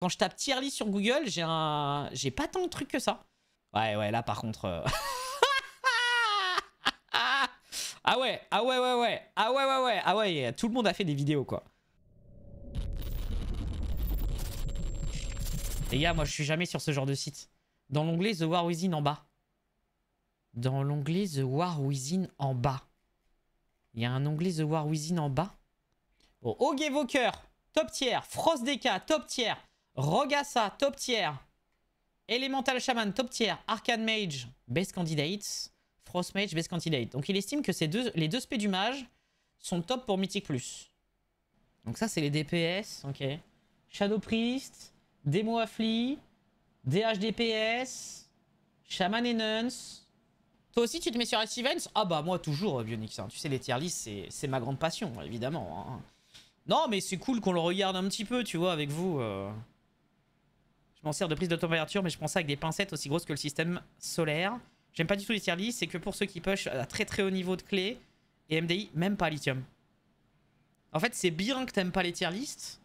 Quand je tape tierly sur Google, j'ai un... J'ai pas tant de trucs que ça. Ouais, ouais, là par contre... Euh, ah ouais, ah ouais, ouais, ouais. Ah ouais, ouais, ouais. Ah ouais, tout le monde a fait des vidéos, quoi. Les gars, moi je suis jamais sur ce genre de site. Dans l'onglet The War Within en bas. Dans l'onglet The War Within en bas. Il y a un onglet The War Within en bas. Bon, top tier. Frost DK, top tier. Rogassa, top tier. Elemental Shaman, top tier. Arcane Mage, best candidate. Frost Mage, best candidate. Donc il estime que ces deux, les deux spés du mage sont top pour Mythic+. Plus. Donc ça, c'est les DPS. Ok. Shadow Priest, Demo DH DPS, Shaman et Toi aussi, tu te mets sur Ice Events Ah bah moi, toujours, euh, Bionix. Hein. Tu sais, les tier lists, c'est ma grande passion, évidemment. Hein. Non, mais c'est cool qu'on le regarde un petit peu, tu vois, avec vous. Euh. Je m'en sers de prise de température, mais je prends ça avec des pincettes aussi grosses que le système solaire. J'aime pas du tout les tier c'est que pour ceux qui push à très très haut niveau de clé et MDI, même pas lithium. En fait, c'est bien que t'aimes pas les tier lists,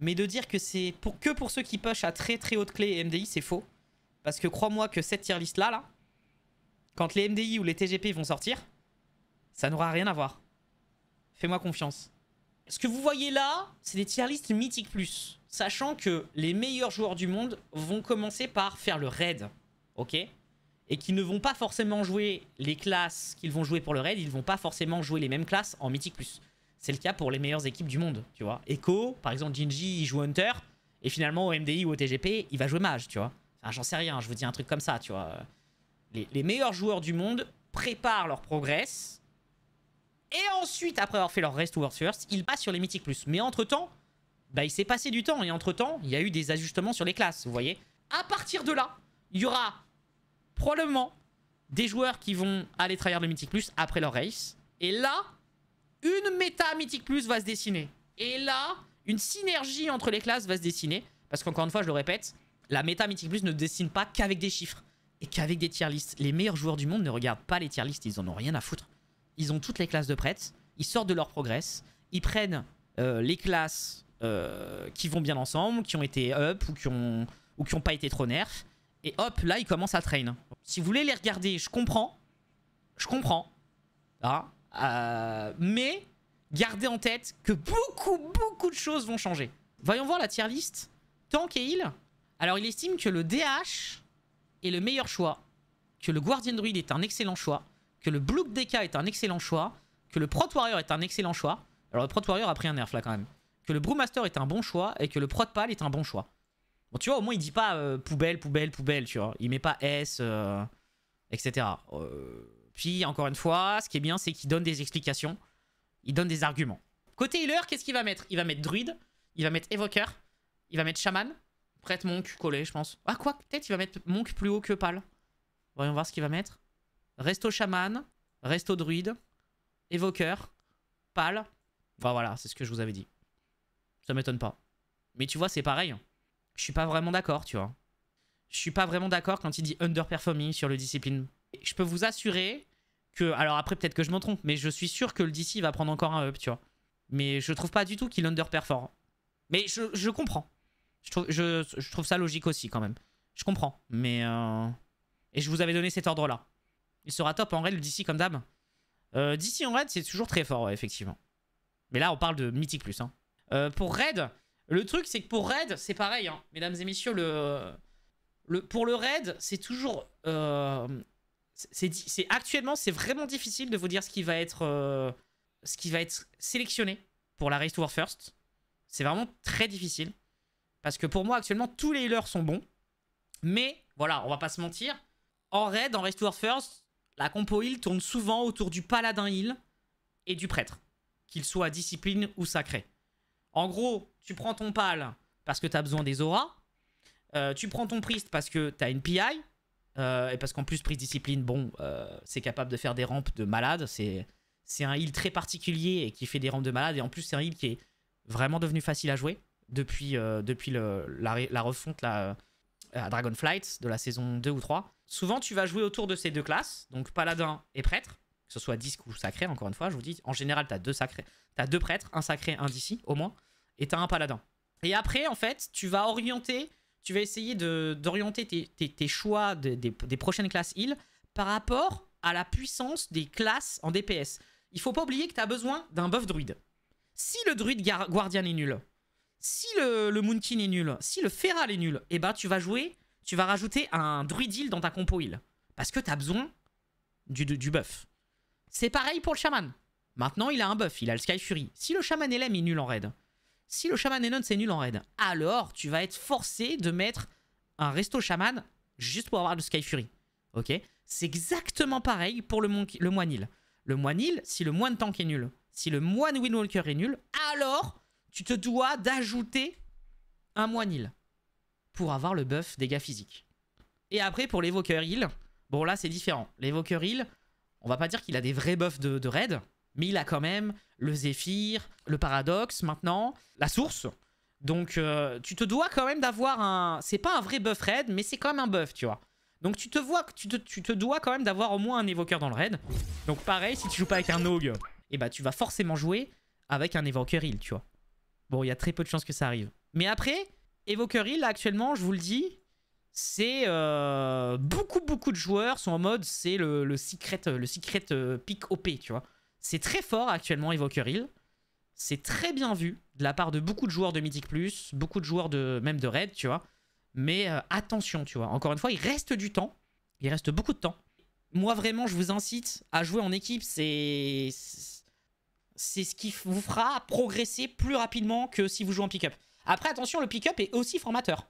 mais de dire que c'est que pour ceux qui push à très très haute clé et MDI, c'est faux. Parce que crois-moi que cette tier list là, là, quand les MDI ou les TGP vont sortir, ça n'aura rien à voir. Fais-moi confiance. Ce que vous voyez là, c'est des tier lists mythiques plus sachant que les meilleurs joueurs du monde vont commencer par faire le raid, ok Et qu'ils ne vont pas forcément jouer les classes qu'ils vont jouer pour le raid, ils vont pas forcément jouer les mêmes classes en Mythic+. C'est le cas pour les meilleures équipes du monde, tu vois. Echo, par exemple, Jinji, il joue Hunter, et finalement au MDI ou au TGP, il va jouer Mage, tu vois. Enfin, j'en sais rien, je vous dis un truc comme ça, tu vois. Les, meilleurs joueurs du monde préparent leur progrès. et ensuite, après avoir fait leur Rest World First, ils passent sur les Mythic+. Mais entre-temps, bah, il s'est passé du temps. Et entre-temps, il y a eu des ajustements sur les classes, vous voyez. À partir de là, il y aura probablement des joueurs qui vont aller travailler le Mythic Plus après leur race. Et là, une méta Mythic Plus va se dessiner. Et là, une synergie entre les classes va se dessiner. Parce qu'encore une fois, je le répète, la méta Mythic Plus ne dessine pas qu'avec des chiffres et qu'avec des tier lists. Les meilleurs joueurs du monde ne regardent pas les tier lists, ils en ont rien à foutre. Ils ont toutes les classes de prêtes, ils sortent de leur progress, ils prennent euh, les classes euh, qui vont bien ensemble, qui ont été up ou qui ont, ou qui ont pas été trop nerfs. Et hop, là, ils commencent à train. Si vous voulez les regarder, je comprends. Je comprends. Ah, euh, mais gardez en tête que beaucoup, beaucoup de choses vont changer. Voyons voir la tier list. Tank et heal. Alors, il estime que le DH est le meilleur choix, que le Guardian Druid est un excellent choix, que le Bloop DK est un excellent choix, que le Prot Warrior est un excellent choix. Alors, le Prot Warrior a pris un nerf là quand même que le Brewmaster est un bon choix et que le pal est un bon choix. Bon, tu vois, au moins il dit pas euh, poubelle, poubelle, poubelle, tu vois. Il met pas S, euh, etc. Euh, puis, encore une fois, ce qui est bien, c'est qu'il donne des explications. Il donne des arguments. Côté healer, qu'est-ce qu'il va mettre Il va mettre druide, il va mettre évoqueur, il va mettre chaman, Prête, monk, collé, je pense. Ah, quoi Peut-être il va mettre monk plus haut que pal. Voyons voir ce qu'il va mettre. Resto chaman, resto druide, évoqueur, pal. Bah, voilà, c'est ce que je vous avais dit. Ça m'étonne pas. Mais tu vois, c'est pareil. Je suis pas vraiment d'accord, tu vois. Je suis pas vraiment d'accord quand il dit underperforming sur le discipline. Je peux vous assurer que... Alors après, peut-être que je m'en trompe, mais je suis sûr que le DC va prendre encore un up, tu vois. Mais je trouve pas du tout qu'il underperforme. Mais je, comprends. Je trouve, ça logique aussi, quand même. Je comprends, mais... Euh, et je vous avais donné cet ordre-là. Il sera top en raid, le DC, comme d'hab. Euh, DC en raid, c'est toujours très fort, effectivement. Mais là, on parle de Mythique Plus, hein. Euh, pour raid, le truc c'est que pour raid, c'est pareil, hein. mesdames et messieurs, le, le, pour le raid, c'est toujours... Euh, c'est Actuellement, c'est vraiment difficile de vous dire ce qui va être, euh, ce qui va être sélectionné pour la Race to War First. C'est vraiment très difficile. Parce que pour moi, actuellement, tous les healers sont bons. Mais, voilà, on va pas se mentir. En raid, en Race to War First, la compo heal tourne souvent autour du paladin heal et du prêtre. Qu'il soit discipline ou sacré. En gros, tu prends ton pal parce que tu as besoin des auras. Euh, tu prends ton priest parce que tu as une PI. Euh, et parce qu'en plus, priest discipline, bon, euh, c'est capable de faire des rampes de malade. C'est, un heal très particulier et qui fait des rampes de malade. Et en plus, c'est un heal qui est vraiment devenu facile à jouer depuis, depuis la, refonte là, à Dragonflight de la saison 2 ou 3. Souvent, tu vas jouer autour de ces deux classes, donc paladin et prêtre, que ce soit disque ou sacré, encore une fois. Je vous dis, en général, tu deux, sacrés, as deux prêtres, un sacré, un d'ici, au moins et t'as un paladin. Et après, en fait, tu vas orienter, tu vas essayer d'orienter tes, choix des, prochaines classes heal par rapport à la puissance des classes en DPS. Il faut pas oublier que tu as besoin d'un buff druide. Si le druide guardian est nul, si le, moonkin est nul, si le feral est nul, et eh ben, tu vas jouer, tu vas rajouter un druide heal dans ta compo heal. Parce que tu as besoin du, du, buff. C'est pareil pour le shaman. Maintenant, il a un buff, il a le Sky Fury. Si le shaman LM est nul en raid, si le chaman Enon c'est nul en raid, alors tu vas être forcé de mettre un resto chaman juste pour avoir le Sky Fury. Ok C'est exactement pareil pour le, moineil. le moine Le si le moine tank est nul, si le moine Windwalker est nul, alors tu te dois d'ajouter un moine pour avoir le buff dégâts physiques. Et après, pour l'évoqueur heal, bon là c'est différent. L'évoqueur heal, on va pas dire qu'il a des vrais buffs de raid, mais il a quand même le Zephyr, le Paradoxe maintenant, la Source. Donc euh, tu te dois quand même d'avoir un... C'est pas un vrai buff raid, mais c'est quand même un buff, tu vois. Donc tu te, vois, tu te, tu te dois quand même d'avoir au moins un évoqueur dans le raid. Donc pareil, si tu joues pas avec un et eh bah, ben, tu vas forcément jouer avec un évoqueur heal, tu vois. Bon, il y a très peu de chances que ça arrive. Mais après, évoqueur heal, actuellement, je vous le dis, c'est euh, beaucoup beaucoup de joueurs sont en mode c'est le, secret le secret euh, pick OP tu vois c'est très fort actuellement, Evoker Hill. C'est très bien vu de la part de beaucoup de joueurs de Mythic+, Plus, beaucoup de joueurs de même de Raid, tu vois. Mais euh, attention, tu vois. Encore une fois, il reste du temps. Il reste beaucoup de temps. Moi, vraiment, je vous incite à jouer en équipe. C'est... C'est ce qui vous fera progresser plus rapidement que si vous jouez en pick-up. Après, attention, le pick-up est aussi formateur.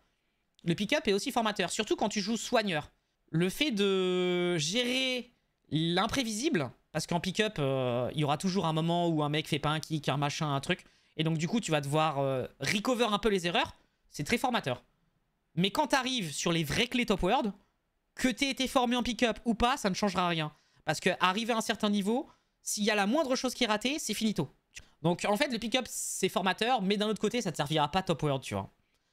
Le pick-up est aussi formateur, surtout quand tu joues soigneur. Le fait de gérer l'imprévisible, parce qu'en pick-up, euh, il y aura toujours un moment où un mec fait pas un kick, un machin, un truc. Et donc du coup, tu vas devoir euh, recover un peu les erreurs. C'est très formateur. Mais quand arrives sur les vraies clés top world, que aies été formé en pick-up ou pas, ça ne changera rien. Parce que à un certain niveau, s'il y a la moindre chose qui est ratée, c'est finito. Donc en fait, le pick-up, c'est formateur, mais d'un autre côté, ça ne te servira pas top world, tu vois.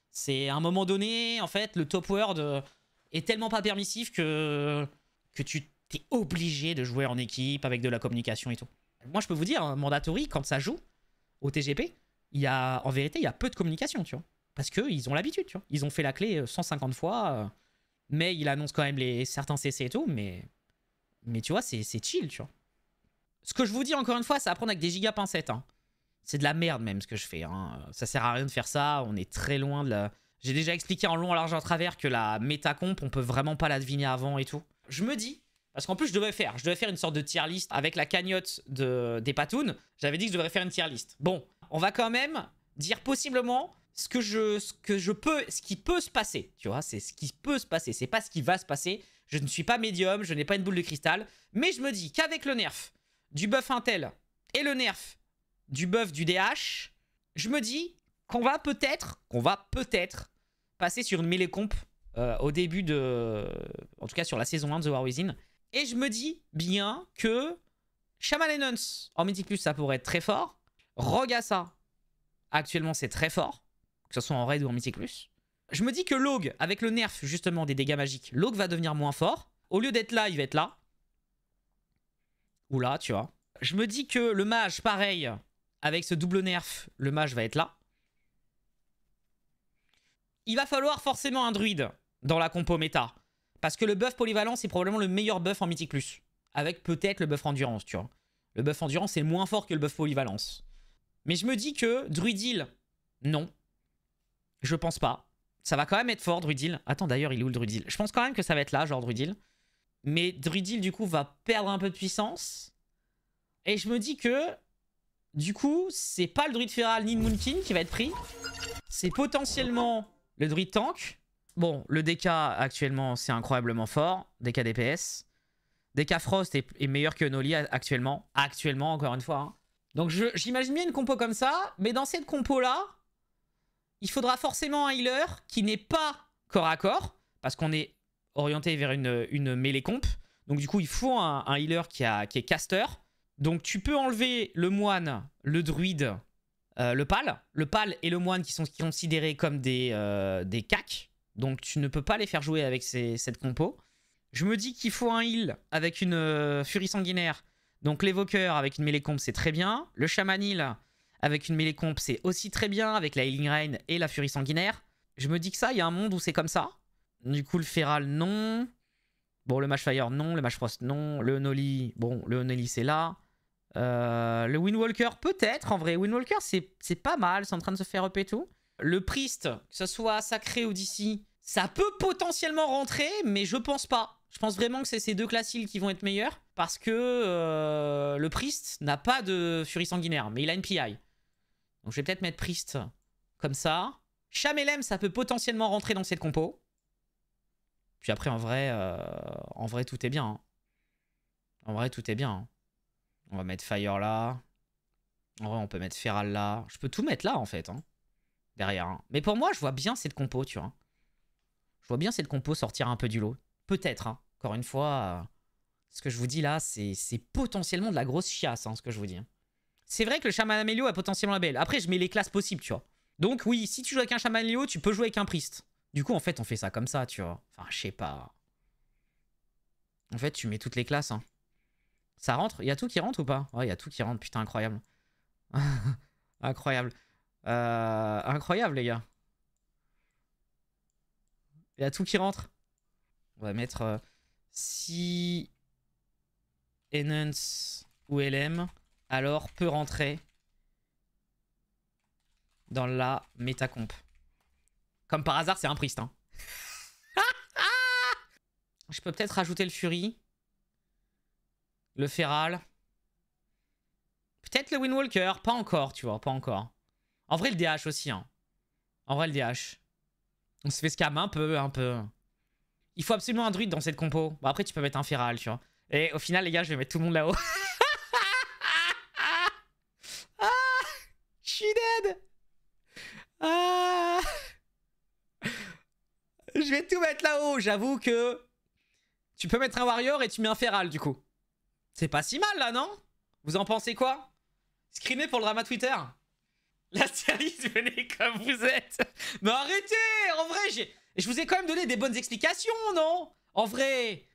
C'est à un moment donné, en fait, le top world euh, est tellement pas permissif que, que tu obligé de jouer en équipe avec de la communication et tout. Moi, je peux vous dire, hein, Mandatory, quand ça joue au TGP, il y a, en vérité, il y a peu de communication, tu vois. Parce qu'ils ont l'habitude, tu vois. Ils ont fait la clé 150 euh, fois, euh, mais il annonce quand même les, certains CC et tout, mais, mais tu vois, c'est chill, tu vois. Ce que je vous dis, encore une fois, c'est à avec des giga pincettes. Hein. C'est de la merde, même, ce que je fais. Hein. Ça sert à rien de faire ça, on est très loin de la... J'ai déjà expliqué en long, en large, en travers que la méta comp, on peut vraiment pas la deviner avant et tout. Je me dis parce qu'en plus, je devais faire, je devais faire une sorte de tier list avec la cagnotte de, des patounes. J'avais dit que je devrais faire une tier list. Bon, on va quand même dire possiblement ce que je, ce que je peux, ce qui peut se passer. Tu vois, c'est ce qui peut se passer. C'est pas ce qui va se passer. Je ne suis pas médium, je n'ai pas une boule de cristal. Mais je me dis qu'avec le nerf du buff Intel et le nerf du buff du DH, je me dis qu'on va peut-être, qu'on va peut-être passer sur une melee comp euh, au début de, en tout cas sur la saison 1 de The War Within. Et je me dis bien que Shaman en Mythic Plus, ça pourrait être très fort. Rogassa, actuellement, c'est très fort, que ce soit en raid ou en Mythic Plus. Je me dis que Log, avec le nerf justement des dégâts magiques, Log va devenir moins fort. Au lieu d'être là, il va être là. Ou là, tu vois. Je me dis que le mage, pareil, avec ce double nerf, le mage va être là. Il va falloir forcément un druide dans la compo méta. Parce que le buff Polyvalence c'est probablement le meilleur buff en mythique plus. Avec peut-être le buff endurance, tu vois. Le buff endurance est moins fort que le buff polyvalence. Mais je me dis que Druidil, non. Je pense pas. Ça va quand même être fort, Druidil. Attends, d'ailleurs, il est où le Druidil Je pense quand même que ça va être là, genre Druidil. Mais Druidil, du coup, va perdre un peu de puissance. Et je me dis que, du coup, c'est pas le Druid Feral ni le Moonkin qui va être pris. C'est potentiellement le Druid tank. Bon, le DK actuellement, c'est incroyablement fort. DK DPS. DK Frost est, meilleur que Noli actuellement. Actuellement, encore une fois. Hein. Donc j'imagine bien une compo comme ça. Mais dans cette compo-là, il faudra forcément un healer qui n'est pas corps à corps. Parce qu'on est orienté vers une, une mêlée comp. Donc du coup, il faut un, healer qui, a, qui est caster. Donc tu peux enlever le moine, le druide, euh, le pal. Le pal et le moine qui sont considérés comme des, euh, des cacs. Donc tu ne peux pas les faire jouer avec cette compo. Je me dis qu'il faut un heal avec une euh, furie sanguinaire. Donc l'évoqueur avec une melee comp c'est très bien. Le shaman heal avec une melee comp c'est aussi très bien avec la healing rain et la furie sanguinaire. Je me dis que ça, il y a un monde où c'est comme ça. Du coup le feral non. Bon le match fire non, le match frost non, le noli, bon le noli c'est là. Euh, le Windwalker peut-être en vrai. Windwalker c'est pas mal, c'est en train de se faire up et tout le priest, que ce soit sacré ou d'ici, ça peut potentiellement rentrer, mais je pense pas. Je pense vraiment que c'est ces deux classiles qui vont être meilleurs parce que euh, le priest n'a pas de furie sanguinaire, mais il a une PI. Donc je vais peut-être mettre priest comme ça. Chamelem, ça peut potentiellement rentrer dans cette compo. Puis après, en vrai, euh, en vrai tout est bien. Hein. En vrai, tout est bien. Hein. On va mettre Fire là. En vrai, on peut mettre Feral là. Je peux tout mettre là, en fait. Hein derrière. Hein. Mais pour moi, je vois bien cette compo, tu vois. Je vois bien cette compo sortir un peu du lot. Peut-être, hein. encore une fois, euh, ce que je vous dis là, c'est potentiellement de la grosse chiasse, hein, ce que je vous dis. Hein. C'est vrai que le chaman Amélio a potentiellement la belle. Après, je mets les classes possibles, tu vois. Donc oui, si tu joues avec un Shaman Amélio, tu peux jouer avec un Priest. Du coup, en fait, on fait ça comme ça, tu vois. Enfin, je sais pas. En fait, tu mets toutes les classes. Ça rentre Il y a tout qui rentre ou pas Ouais, il y a tout qui rentre. Putain, incroyable. incroyable. Euh, incroyable, les gars. Il y a tout qui rentre. On va mettre euh, si Ennance ou LM, alors peut rentrer dans la métacomp. Comme par hasard, c'est un priest. Hein. Je peux peut-être rajouter le Fury. Le Feral. Peut-être le Windwalker. Pas encore, tu vois, pas encore. En vrai, le DH aussi. Hein. En vrai, le DH. On se fait scam un peu, un peu. Il faut absolument un druide dans cette compo. Bon, après, tu peux mettre un Feral, tu vois. Et au final, les gars, je vais mettre tout le monde là-haut. Ah, je suis dead ah. Je vais tout mettre là-haut, j'avoue que... Tu peux mettre un warrior et tu mets un feral, du coup. C'est pas si mal, là, non Vous en pensez quoi Screamer pour le drama Twitter la série, venez comme vous êtes. Mais arrêtez En vrai, je vous ai quand même donné des bonnes explications, non En vrai